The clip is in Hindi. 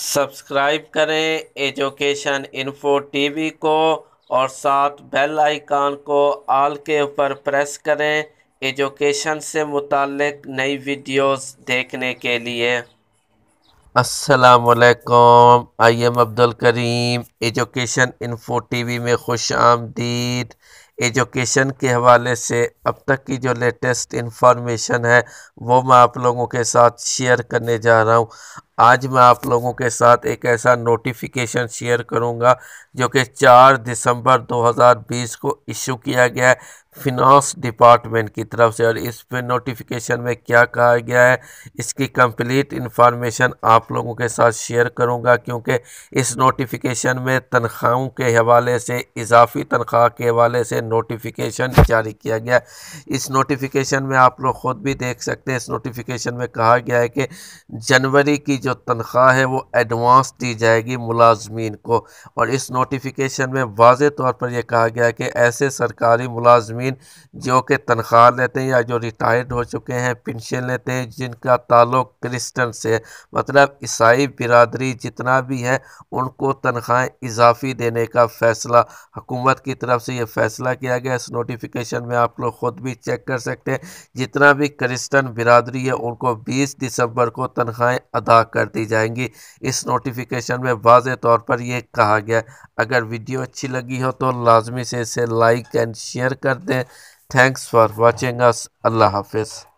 सब्सक्राइब करें एजुकेशन इन्फो टीवी को और साथ बेल आइकान को आल के ऊपर प्रेस करें एजुकेशन से मुतक नई वीडियोस देखने के लिए असलकम आई एम Abdul Karim education info TV में खुश आमदीद एजुकेशन के हवाले से अब तक की जो लेटेस्ट इन्फॉर्मेशन है वो मैं आप लोगों के साथ शेयर करने जा रहा हूँ आज मैं आप लोगों के साथ एक ऐसा नोटिफिकेशन शेयर करूँगा जो कि 4 दिसंबर 2020 को इशू किया गया है फिनांस डिपार्टमेंट की तरफ से और इस पे नोटिफिकेशन में क्या कहा गया है इसकी कंप्लीट इन्फॉर्मेशन आप लोगों के साथ शेयर करूँगा क्योंकि इस नोटिफिकेशन में तनख्वाहों के हवाले से इजाफी तनख्वाह के हवाले से नोटिफिकेशन जारी किया गया इस नोटिफिकेशन में आप लोग ख़ुद भी देख सकते हैं इस नोटिफिकेशन में कहा गया है कि जनवरी की जो तनख्वाह है वो एडवांस दी जाएगी मुलाजमीन को और इस नोटिफिकेशन में वाज तौर पर यह कहा गया है कि ऐसे सरकारी मुलाजमीन जो कि तनख्वाह लेते हैं या जो रिटायर्ड हो चुके हैं पेंशन लेते हैं जिनका ताल्लुक क्रिस्टन से मतलब ईसाई बिरादरी जितना भी है उनको तनख्वाहें इजाफी देने का फ़ैसला हुकूमत की तरफ से यह फ़ैसला इजाफा किया गया इस नोटिफिकेशन में आप लोग ख़ुद भी चेक कर सकते हैं जितना भी क्रिस्टन बिरादरी है उनको 20 दिसंबर को तनख्वाहें अदा कर दी जाएंगी इस नोटिफिकेशन में वाज तौर पर यह कहा गया अगर वीडियो अच्छी लगी हो तो लाजमी से इसे लाइक एंड शेयर कर दें थैंक्स फॉर वॉचिंग अस अल्लाह हाफिज़